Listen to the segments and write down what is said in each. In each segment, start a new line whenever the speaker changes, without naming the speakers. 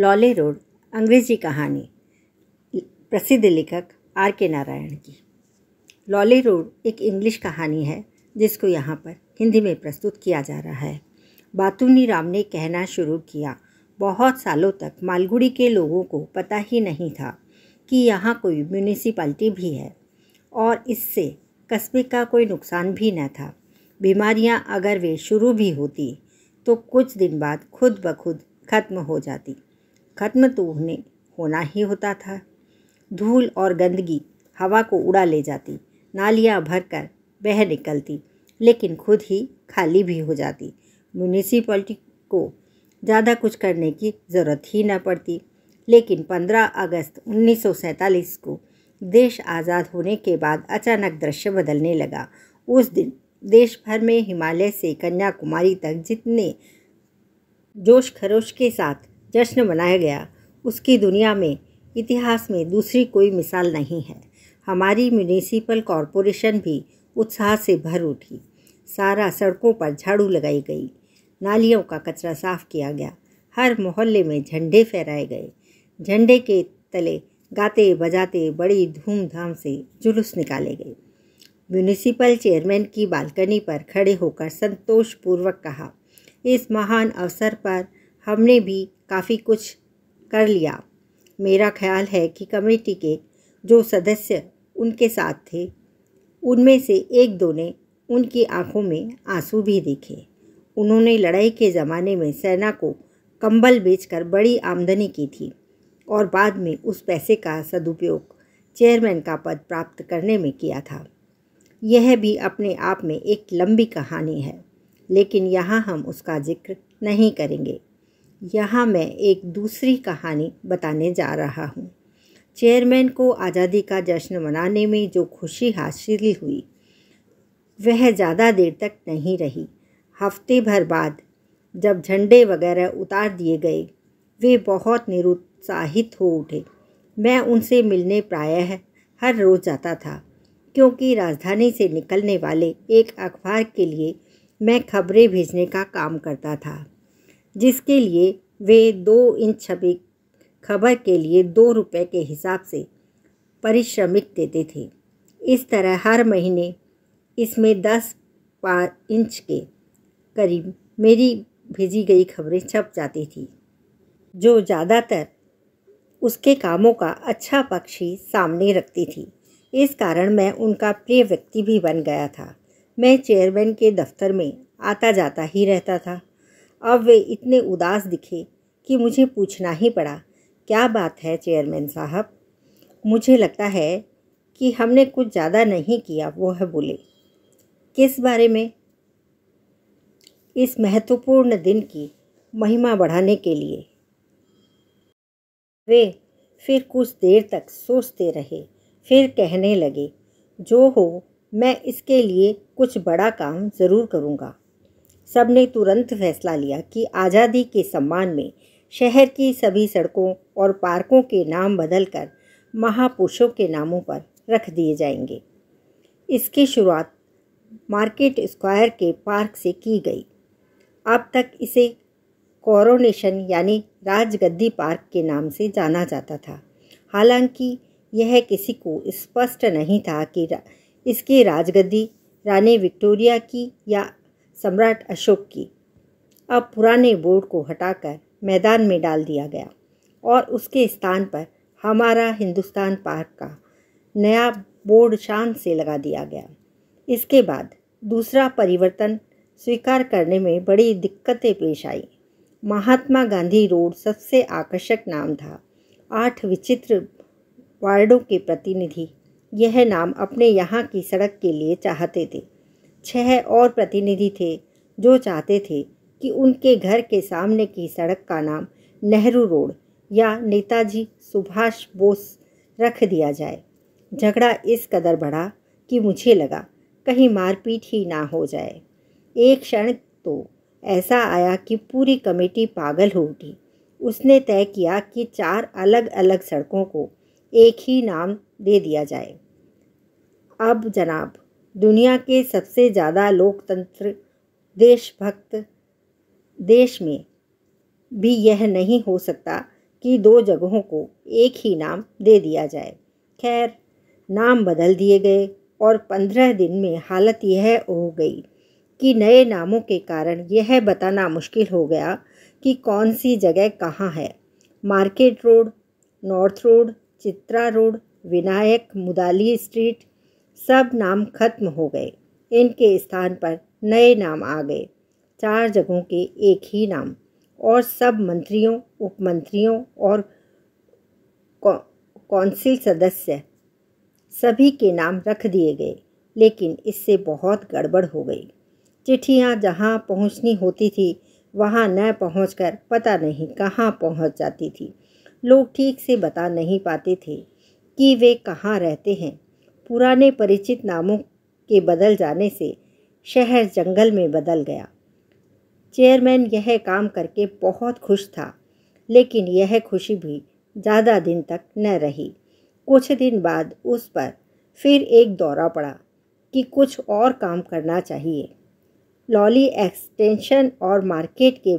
लॉले road अंग्रेजी कहानी प्रसिद्ध लेखक आर के नारायण की लॉले रोड एक इंग्लिश कहानी है जिसको यहाँ पर हिंदी में प्रस्तुत किया जा रहा है बातूनी राम ने कहना शुरू किया बहुत सालों तक मालगुड़ी के लोगों को पता ही नहीं था कि यहाँ कोई म्यूनिसपाल्टी भी है और इससे कस्बे का कोई नुकसान भी न था बीमारियाँ अगर वे शुरू भी होती तो कुछ दिन बाद खुद ब खुद ख़त्म हो जाती खत्म तो उन्हें होना ही होता था धूल और गंदगी हवा को उड़ा ले जाती नालियाँ भरकर बह निकलती लेकिन खुद ही खाली भी हो जाती म्यूनिसिपलिटी को ज़्यादा कुछ करने की ज़रूरत ही न पड़ती लेकिन 15 अगस्त 1947 को देश आज़ाद होने के बाद अचानक दृश्य बदलने लगा उस दिन देश भर में हिमालय से कन्याकुमारी तक जितने जोश खरोश के साथ जश्न मनाया गया उसकी दुनिया में इतिहास में दूसरी कोई मिसाल नहीं है हमारी म्यूनिसिपल कॉरपोरेशन भी उत्साह से भर उठी सारा सड़कों पर झाड़ू लगाई गई नालियों का कचरा साफ किया गया हर मोहल्ले में झंडे फहराए गए झंडे के तले गाते बजाते बड़ी धूमधाम से जुलूस निकाले गए म्यूनिसिपल चेयरमैन की बालकनी पर खड़े होकर संतोषपूर्वक कहा इस महान अवसर पर हमने भी काफ़ी कुछ कर लिया मेरा ख्याल है कि कमेटी के जो सदस्य उनके साथ थे उनमें से एक दो ने उनकी आंखों में आंसू भी देखे उन्होंने लड़ाई के ज़माने में सेना को कंबल बेचकर बड़ी आमदनी की थी और बाद में उस पैसे का सदुपयोग चेयरमैन का पद प्राप्त करने में किया था यह भी अपने आप में एक लंबी कहानी है लेकिन यहाँ हम उसका जिक्र नहीं करेंगे यहाँ मैं एक दूसरी कहानी बताने जा रहा हूँ चेयरमैन को आज़ादी का जश्न मनाने में जो खुशी हासिल हुई वह ज़्यादा देर तक नहीं रही हफ्ते भर बाद जब झंडे वगैरह उतार दिए गए वे बहुत निरुत्साहित हो उठे मैं उनसे मिलने प्रायः हर रोज़ जाता था क्योंकि राजधानी से निकलने वाले एक अखबार के लिए मैं खबरें भेजने का काम करता था जिसके लिए वे दो इंच छपी खबर के लिए दो रुपए के हिसाब से परिश्रमिक देते थे इस तरह हर महीने इसमें दस पाँच इंच के करीब मेरी भेजी गई खबरें छप जाती थी जो ज़्यादातर उसके कामों का अच्छा पक्ष ही सामने रखती थी इस कारण मैं उनका प्रिय व्यक्ति भी बन गया था मैं चेयरमैन के दफ्तर में आता जाता ही रहता था अब वे इतने उदास दिखे कि मुझे पूछना ही पड़ा क्या बात है चेयरमैन साहब मुझे लगता है कि हमने कुछ ज़्यादा नहीं किया वह बोले किस बारे में इस महत्वपूर्ण दिन की महिमा बढ़ाने के लिए वे फिर कुछ देर तक सोचते रहे फिर कहने लगे जो हो मैं इसके लिए कुछ बड़ा काम ज़रूर करूँगा सब ने तुरंत फैसला लिया कि आज़ादी के सम्मान में शहर की सभी सड़कों और पार्कों के नाम बदलकर महापुरुषों के नामों पर रख दिए जाएंगे इसकी शुरुआत मार्केट स्क्वायर के पार्क से की गई अब तक इसे कोरोनेशन यानी राजगद्दी पार्क के नाम से जाना जाता था हालांकि यह किसी को स्पष्ट नहीं था कि रा, इसकी राजगद्दी रानी विक्टोरिया की या सम्राट अशोक की अब पुराने बोर्ड को हटाकर मैदान में डाल दिया गया और उसके स्थान पर हमारा हिंदुस्तान पार्क का नया बोर्ड शान से लगा दिया गया इसके बाद दूसरा परिवर्तन स्वीकार करने में बड़ी दिक्कतें पेश आई महात्मा गांधी रोड सबसे आकर्षक नाम था आठ विचित्र वार्डों के प्रतिनिधि यह नाम अपने यहाँ की सड़क के लिए चाहते थे छह और प्रतिनिधि थे जो चाहते थे कि उनके घर के सामने की सड़क का नाम नेहरू रोड या नेताजी सुभाष बोस रख दिया जाए झगड़ा इस कदर बढ़ा कि मुझे लगा कहीं मारपीट ही ना हो जाए एक क्षण तो ऐसा आया कि पूरी कमेटी पागल हो उठी उसने तय किया कि चार अलग अलग सड़कों को एक ही नाम दे दिया जाए अब जनाब दुनिया के सबसे ज़्यादा लोकतंत्र देशभक्त देश में भी यह नहीं हो सकता कि दो जगहों को एक ही नाम दे दिया जाए खैर नाम बदल दिए गए और पंद्रह दिन में हालत यह हो गई कि नए नामों के कारण यह बताना मुश्किल हो गया कि कौन सी जगह कहाँ है market road north road Chitra road Vinayak Mudali street सब नाम खत्म हो गए इनके स्थान पर नए नाम आ गए चार जगहों के एक ही नाम और सब मंत्रियों उपमंत्रियों और कौंसिल सदस्य सभी के नाम रख दिए गए लेकिन इससे बहुत गड़बड़ हो गई चिट्ठियाँ जहाँ पहुँचनी होती थी वहाँ न पहुँच पता नहीं कहाँ पहुँच जाती थी लोग ठीक से बता नहीं पाते थे कि वे कहाँ रहते हैं पुराने परिचित नामों के बदल जाने से शहर जंगल में बदल गया चेयरमैन यह काम करके बहुत खुश था लेकिन यह खुशी भी ज़्यादा दिन तक न रही कुछ दिन बाद उस पर फिर एक दौरा पड़ा कि कुछ और काम करना चाहिए लॉली एक्सटेंशन और मार्केट के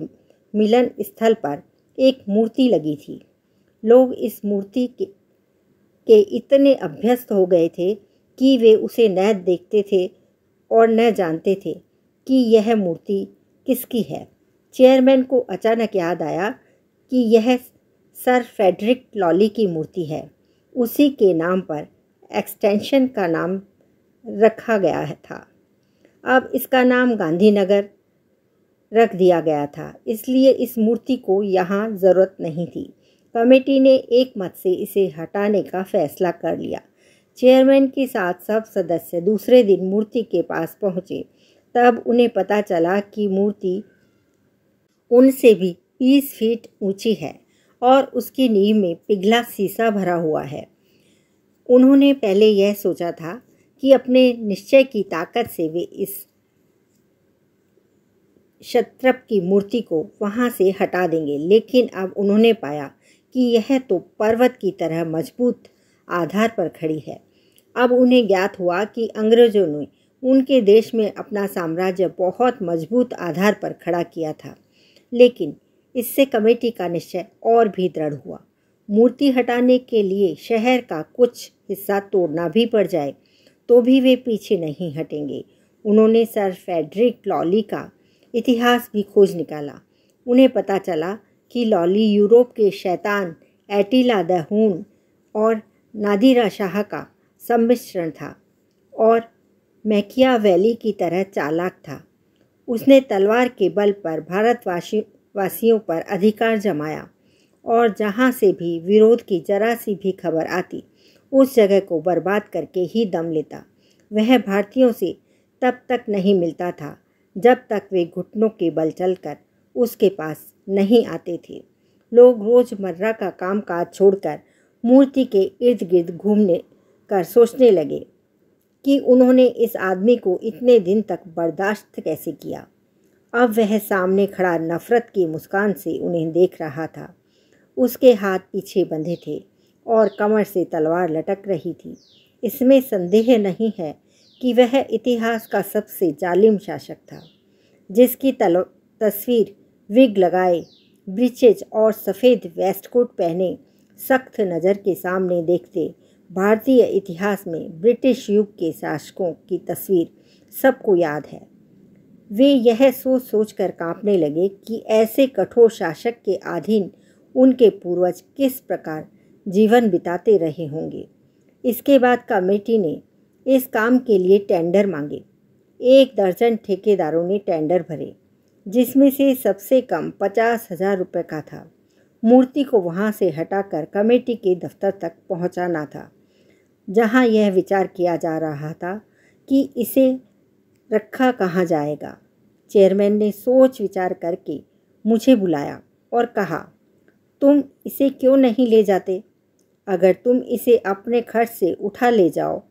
मिलन स्थल पर एक मूर्ति लगी थी लोग इस मूर्ति के के इतने अभ्यस्त हो गए थे कि वे उसे न देखते थे और न जानते थे कि यह मूर्ति किसकी है चेयरमैन को अचानक याद आया कि यह सर फ्रेडरिक लॉली की मूर्ति है उसी के नाम पर एक्सटेंशन का नाम रखा गया था अब इसका नाम गांधीनगर रख दिया गया था इसलिए इस मूर्ति को यहाँ ज़रूरत नहीं थी कमेटी ने एक मत से इसे हटाने का फैसला कर लिया चेयरमैन के साथ सब सदस्य दूसरे दिन मूर्ति के पास पहुंचे तब उन्हें पता चला कि मूर्ति उनसे भी बीस फीट ऊंची है और उसकी नींव में पिघला सीसा भरा हुआ है उन्होंने पहले यह सोचा था कि अपने निश्चय की ताकत से वे इस शत्रप की मूर्ति को वहाँ से हटा देंगे लेकिन अब उन्होंने पाया कि यह तो पर्वत की तरह मजबूत आधार पर खड़ी है अब उन्हें ज्ञात हुआ कि अंग्रेजों ने उनके देश में अपना साम्राज्य बहुत मजबूत आधार पर खड़ा किया था लेकिन इससे कमेटी का निश्चय और भी दृढ़ हुआ मूर्ति हटाने के लिए शहर का कुछ हिस्सा तोड़ना भी पड़ जाए तो भी वे पीछे नहीं हटेंगे उन्होंने सर फेडरिक लॉली का इतिहास भी खोज निकाला उन्हें पता चला कि लॉली यूरोप के शैतान एटीला दहून और नादिरा शाह का सम्मिश्रण था और मैकिया वैली की तरह चालाक था उसने तलवार के बल पर भारतवासी वासियों पर अधिकार जमाया और जहाँ से भी विरोध की जरा सी भी खबर आती उस जगह को बर्बाद करके ही दम लेता वह भारतीयों से तब तक नहीं मिलता था जब तक वे घुटनों के बल चलकर उसके पास नहीं आते थे लोग रोज़मर्रा का काम काज छोड़कर मूर्ति के इर्द गिर्द घूमने कर सोचने लगे कि उन्होंने इस आदमी को इतने दिन तक बर्दाश्त कैसे किया अब वह सामने खड़ा नफ़रत की मुस्कान से उन्हें देख रहा था उसके हाथ पीछे बंधे थे और कमर से तलवार लटक रही थी इसमें संदेह नहीं है कि वह इतिहास का सबसे जालिम शासक था जिसकी तल तस्वीर विग लगाए ब्रिचेज और सफ़ेद वेस्टकोट पहने सख्त नज़र के सामने देखते भारतीय इतिहास में ब्रिटिश युग के शासकों की तस्वीर सबको याद है वे यह सोच सोच कर काँपने लगे कि ऐसे कठोर शासक के अधीन उनके पूर्वज किस प्रकार जीवन बिताते रहे होंगे इसके बाद कमेटी ने इस काम के लिए टेंडर मांगे एक दर्जन ठेकेदारों ने टेंडर भरे जिसमें से सबसे कम पचास हजार रुपये का था मूर्ति को वहाँ से हटाकर कमेटी के दफ्तर तक पहुँचाना था जहाँ यह विचार किया जा रहा था कि इसे रखा कहाँ जाएगा चेयरमैन ने सोच विचार करके मुझे बुलाया और कहा तुम इसे क्यों नहीं ले जाते अगर तुम इसे अपने खर्च से उठा ले जाओ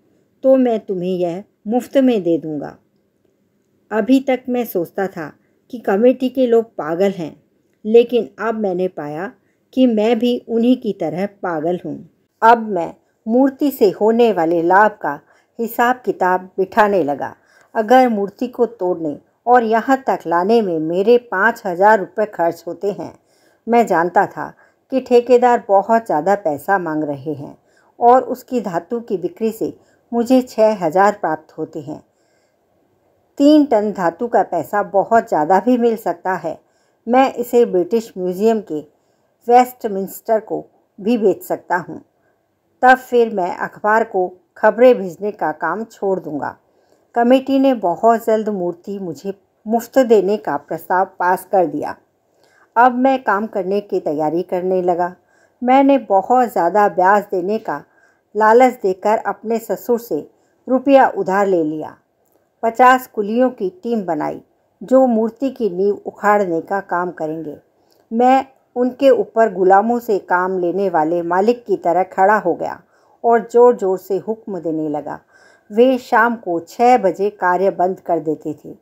तो मैं तुम्हें यह मुफ्त में दे दूँगा अभी तक मैं सोचता था कि कमेटी के लोग पागल हैं लेकिन अब मैंने पाया कि मैं भी उन्हीं की तरह पागल हूँ अब मैं मूर्ति से होने वाले लाभ का हिसाब किताब बिठाने लगा अगर मूर्ति को तोड़ने और यहाँ तक लाने में मेरे पाँच हज़ार रुपये खर्च होते हैं मैं जानता था कि ठेकेदार बहुत ज़्यादा पैसा मांग रहे हैं और उसकी धातु की बिक्री से मुझे छः हज़ार प्राप्त होते हैं तीन टन धातु का पैसा बहुत ज़्यादा भी मिल सकता है मैं इसे ब्रिटिश म्यूज़ियम के वेस्टमिंस्टर को भी बेच सकता हूँ तब फिर मैं अखबार को खबरें भेजने का काम छोड़ दूँगा कमेटी ने बहुत जल्द मूर्ति मुझे मुफ्त देने का प्रस्ताव पास कर दिया अब मैं काम करने की तैयारी करने लगा मैंने बहुत ज़्यादा ब्याज देने का लालच देकर अपने ससुर से रुपया उधार ले लिया पचास कुलियों की टीम बनाई जो मूर्ति की नींव उखाड़ने का काम करेंगे मैं उनके ऊपर गुलामों से काम लेने वाले मालिक की तरह खड़ा हो गया और ज़ोर ज़ोर से हुक्म देने लगा वे शाम को छः बजे कार्य बंद कर देते थे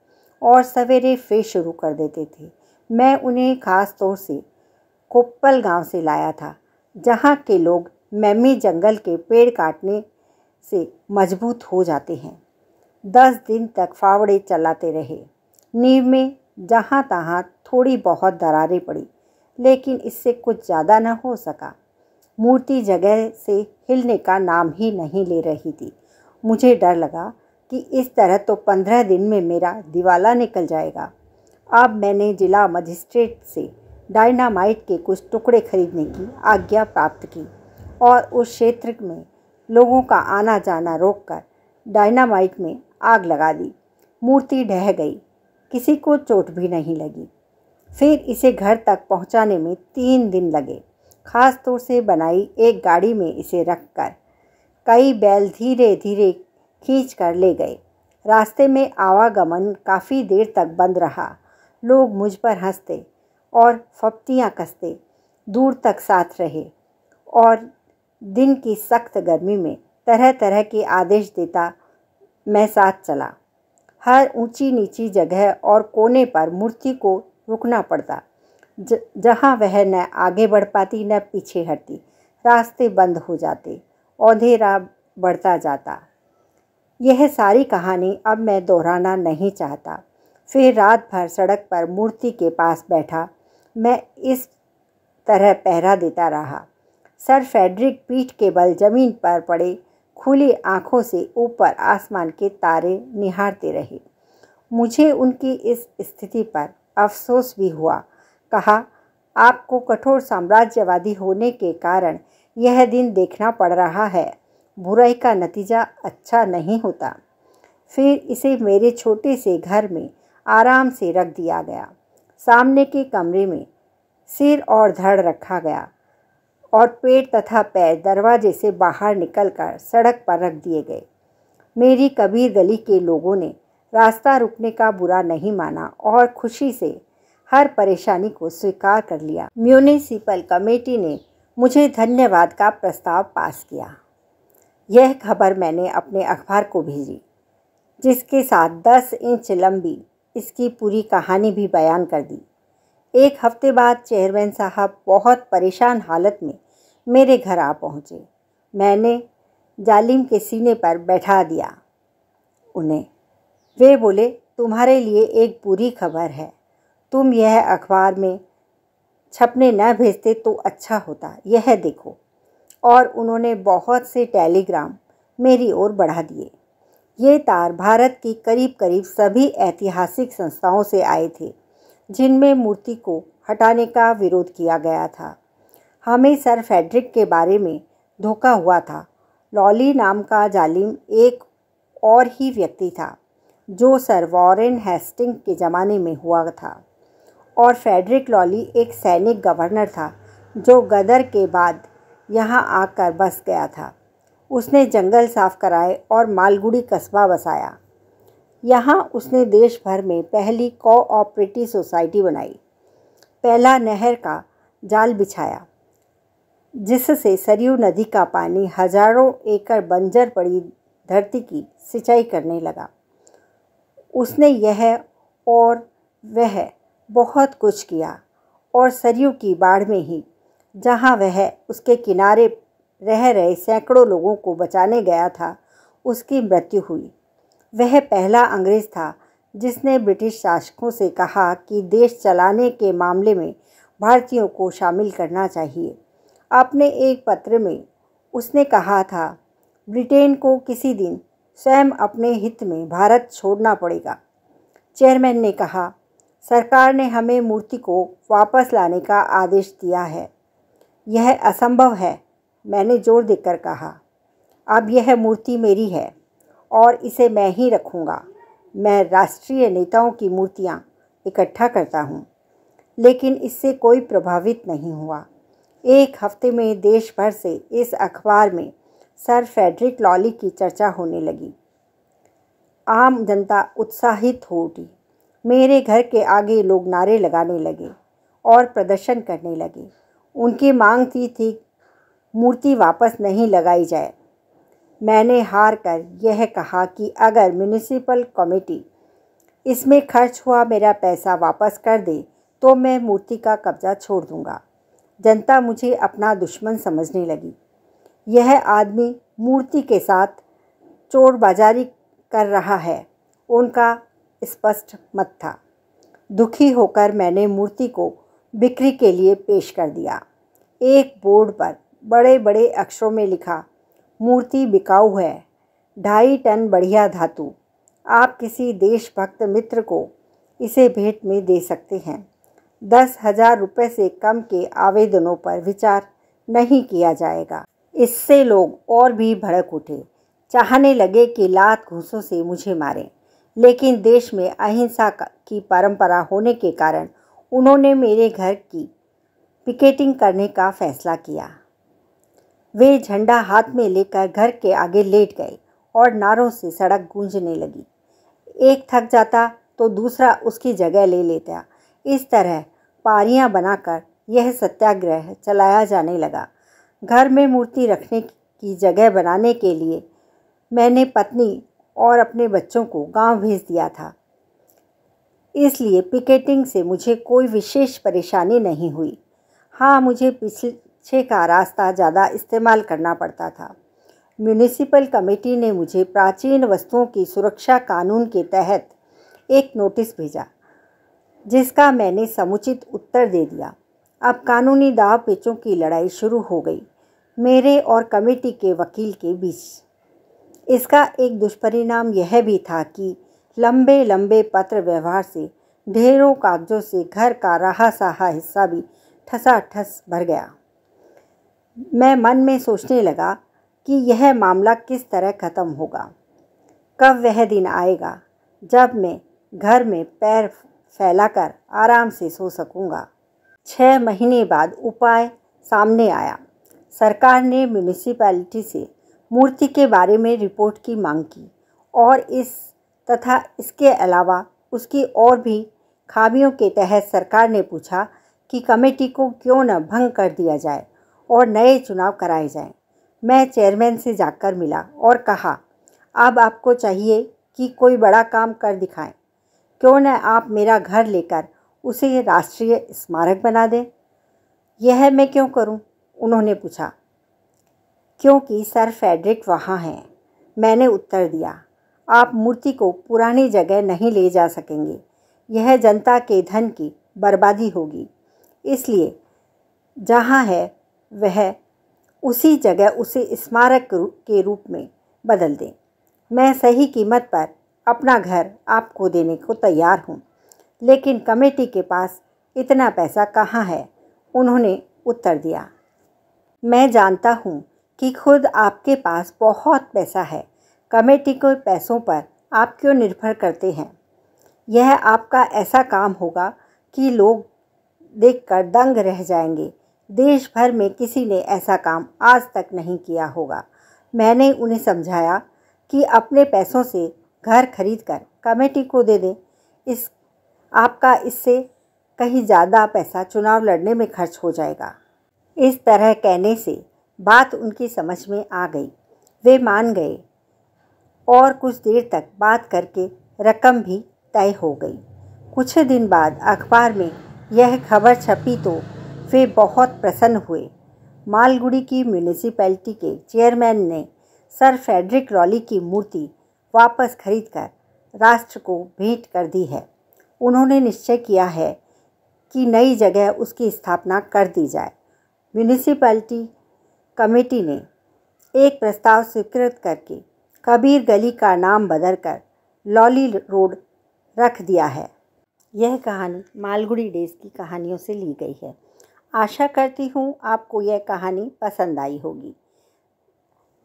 और सवेरे फिर शुरू कर देते थे मैं उन्हें ख़ास तौर से कोप्पल गांव से लाया था जहां के लोग मैमी जंगल के पेड़ काटने से मजबूत हो जाते हैं दस दिन तक फावड़े चलाते रहे नींव में जहाँ तहाँ थोड़ी बहुत दरारें पड़ी लेकिन इससे कुछ ज़्यादा न हो सका मूर्ति जगह से हिलने का नाम ही नहीं ले रही थी मुझे डर लगा कि इस तरह तो पंद्रह दिन में मेरा दिवाला निकल जाएगा अब मैंने जिला मजिस्ट्रेट से डायनामाइट के कुछ टुकड़े खरीदने की आज्ञा प्राप्त की और उस क्षेत्र में लोगों का आना जाना रोककर डायनामाइट में आग लगा दी मूर्ति ढह गई किसी को चोट भी नहीं लगी फिर इसे घर तक पहुंचाने में तीन दिन लगे ख़ास तौर से बनाई एक गाड़ी में इसे रखकर कई बैल धीरे धीरे खींच कर ले गए रास्ते में आवागमन काफ़ी देर तक बंद रहा लोग मुझ पर हंसते और फप्तियाँ कसते दूर तक साथ रहे और दिन की सख्त गर्मी में तरह तरह के आदेश देता मैं साथ चला हर ऊंची नीची जगह और कोने पर मूर्ति को रुकना पड़ता जहाँ वह न आगे बढ़ पाती न पीछे हटती रास्ते बंद हो जाते औधेरा बढ़ता जाता यह सारी कहानी अब मैं दोहराना नहीं चाहता फिर रात भर सड़क पर मूर्ति के पास बैठा मैं इस तरह पहरा देता रहा सर फेडरिक पीठ के बल जमीन पर पड़े खुली आँखों से ऊपर आसमान के तारे निहारते रहे मुझे उनकी इस स्थिति पर अफसोस भी हुआ कहा आपको कठोर साम्राज्यवादी होने के कारण यह दिन देखना पड़ रहा है बुराई का नतीजा अच्छा नहीं होता फिर इसे मेरे छोटे से घर में आराम से रख दिया गया सामने के कमरे में सिर और धड़ रखा गया और पेट तथा पैर दरवाजे से बाहर निकलकर सड़क पर रख दिए गए मेरी कबीर गली के लोगों ने रास्ता रुकने का बुरा नहीं माना और खुशी से हर परेशानी को स्वीकार कर लिया म्यूनिसिपल कमेटी ने मुझे धन्यवाद का प्रस्ताव पास किया यह खबर मैंने अपने अखबार को भेजी जिसके साथ 10 इंच लंबी इसकी पूरी कहानी भी बयान कर दी एक हफ्ते बाद चेयरमैन साहब बहुत परेशान हालत में मेरे घर आ पहुँचे मैंने जालिम के सीने पर बैठा दिया उन्हें वे बोले तुम्हारे लिए एक बुरी खबर है तुम यह अखबार में छपने न भेजते तो अच्छा होता यह देखो और उन्होंने बहुत से टेलीग्राम मेरी ओर बढ़ा दिए ये तार भारत की करीब करीब सभी ऐतिहासिक संस्थाओं से आए थे जिनमें मूर्ति को हटाने का विरोध किया गया था हमें सर फेडरिक के बारे में धोखा हुआ था लॉली नाम का जालिम एक और ही व्यक्ति था जो सर वॉरेन हेस्टिंग के ज़माने में हुआ था और फेडरिक लॉली एक सैनिक गवर्नर था जो गदर के बाद यहाँ आकर बस गया था उसने जंगल साफ कराए और मालगुड़ी कस्बा बसाया यहाँ उसने देश भर में पहली कोऑपरेटिव सोसाइटी बनाई पहला नहर का जाल बिछाया जिससे सरयू नदी का पानी हजारों एकड़ बंजर पड़ी धरती की सिंचाई करने लगा उसने यह और वह बहुत कुछ किया और सरयू की बाढ़ में ही जहाँ वह उसके किनारे रह रहे सैकड़ों लोगों को बचाने गया था उसकी मृत्यु हुई वह पहला अंग्रेज़ था जिसने ब्रिटिश शासकों से कहा कि देश चलाने के मामले में भारतीयों को शामिल करना चाहिए अपने एक पत्र में उसने कहा था ब्रिटेन को किसी दिन स्वयं अपने हित में भारत छोड़ना पड़ेगा चेयरमैन ने कहा सरकार ने हमें मूर्ति को वापस लाने का आदेश दिया है यह असंभव है मैंने जोर देकर कहा अब यह मूर्ति मेरी है और इसे मैं ही रखूँगा मैं राष्ट्रीय नेताओं की मूर्तियाँ इकट्ठा करता हूँ लेकिन इससे कोई प्रभावित नहीं हुआ एक हफ्ते में देश भर से इस अखबार में सर फेडरिक लॉली की चर्चा होने लगी आम जनता उत्साहित हो उठी मेरे घर के आगे लोग नारे लगाने लगे और प्रदर्शन करने लगे उनकी मांग थी थी मूर्ति वापस नहीं लगाई जाए मैंने हार कर यह कहा कि अगर म्यूनिसिपल कमेटी इसमें खर्च हुआ मेरा पैसा वापस कर दे तो मैं मूर्ति का कब्जा छोड़ दूंगा जनता मुझे अपना दुश्मन समझने लगी यह आदमी मूर्ति के साथ बाजारी कर रहा है उनका स्पष्ट मत था दुखी होकर मैंने मूर्ति को बिक्री के लिए पेश कर दिया एक बोर्ड पर बड़े बड़े अक्षरों में लिखा मूर्ति बिकाऊ है ढाई टन बढ़िया धातु आप किसी देशभक्त मित्र को इसे भेंट में दे सकते हैं दस हजार रुपये से कम के आवेदनों पर विचार नहीं किया जाएगा इससे लोग और भी भड़क उठे चाहने लगे कि लात घूसों से मुझे मारें लेकिन देश में अहिंसा की परंपरा होने के कारण उन्होंने मेरे घर की पिकेटिंग करने का फैसला किया वे झंडा हाथ में लेकर घर के आगे लेट गए और नारों से सड़क गूंजने लगी एक थक जाता तो दूसरा उसकी जगह ले लेता इस तरह पारियां बनाकर यह सत्याग्रह चलाया जाने लगा घर में मूर्ति रखने की जगह बनाने के लिए मैंने पत्नी और अपने बच्चों को गांव भेज दिया था इसलिए पिकेटिंग से मुझे कोई विशेष परेशानी नहीं हुई हाँ मुझे पिछले रिक्शे का रास्ता ज़्यादा इस्तेमाल करना पड़ता था म्यूनिसिपल कमेटी ने मुझे प्राचीन वस्तुओं की सुरक्षा कानून के तहत एक नोटिस भेजा जिसका मैंने समुचित उत्तर दे दिया अब कानूनी दाव पेचों की लड़ाई शुरू हो गई मेरे और कमेटी के वकील के बीच इसका एक दुष्परिणाम यह भी था कि लंबे लंबे पत्र व्यवहार से ढेरों कागजों से घर का रहा सहा हिस्सा भी ठसा ठस भर गया मैं मन में सोचने लगा कि यह मामला किस तरह ख़त्म होगा कब वह दिन आएगा जब मैं घर में पैर फैलाकर आराम से सो सकूंगा। छः महीने बाद उपाय सामने आया सरकार ने म्यूनिसपैलिटी से मूर्ति के बारे में रिपोर्ट की मांग की और इस तथा इसके अलावा उसकी और भी खामियों के तहत सरकार ने पूछा कि कमेटी को क्यों न भंग कर दिया जाए और नए चुनाव कराए जाएं। मैं चेयरमैन से जाकर मिला और कहा अब आपको चाहिए कि कोई बड़ा काम कर दिखाएं क्यों न आप मेरा घर लेकर उसे राष्ट्रीय स्मारक बना दें यह मैं क्यों करूं? उन्होंने पूछा क्योंकि सर फेडरिक वहाँ हैं मैंने उत्तर दिया आप मूर्ति को पुरानी जगह नहीं ले जा सकेंगे यह जनता के धन की बर्बादी होगी इसलिए जहाँ है वह उसी जगह उसे स्मारक के रूप में बदल दें मैं सही कीमत पर अपना घर आपको देने को तैयार हूँ लेकिन कमेटी के पास इतना पैसा कहाँ है उन्होंने उत्तर दिया मैं जानता हूँ कि खुद आपके पास बहुत पैसा है कमेटी के पैसों पर आप क्यों निर्भर करते हैं यह आपका ऐसा काम होगा कि लोग देखकर दंग रह जाएंगे देश भर में किसी ने ऐसा काम आज तक नहीं किया होगा मैंने उन्हें समझाया कि अपने पैसों से घर खरीद कर कमेटी को दे दें इस आपका इससे कहीं ज़्यादा पैसा चुनाव लड़ने में खर्च हो जाएगा इस तरह कहने से बात उनकी समझ में आ गई वे मान गए और कुछ देर तक बात करके रकम भी तय हो गई कुछ दिन बाद अखबार में यह खबर छपी तो वे बहुत प्रसन्न हुए मालगुड़ी की म्यूनिसिपैलिटी के चेयरमैन ने सर फ्रेडरिक रॉली की मूर्ति वापस खरीदकर राष्ट्र को भेंट कर दी है उन्होंने निश्चय किया है कि नई जगह उसकी स्थापना कर दी जाए म्यूनिसिपैलिटी कमेटी ने एक प्रस्ताव स्वीकृत करके कबीर गली का नाम बदलकर लॉली रोड रख दिया है यह कहानी मालगुड़ी डेज की कहानियों से ली गई है आशा करती हूँ आपको यह कहानी पसंद आई होगी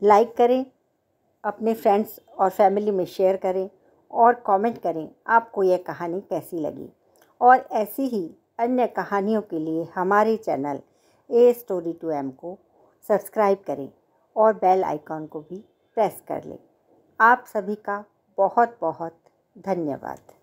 लाइक करें अपने फ्रेंड्स और फैमिली में शेयर करें और कमेंट करें आपको यह कहानी कैसी लगी और ऐसी ही अन्य कहानियों के लिए हमारे channel a story to M को सब्सक्राइब करें और बेल आइकॉन को भी प्रेस कर लें आप सभी का बहुत बहुत धन्यवाद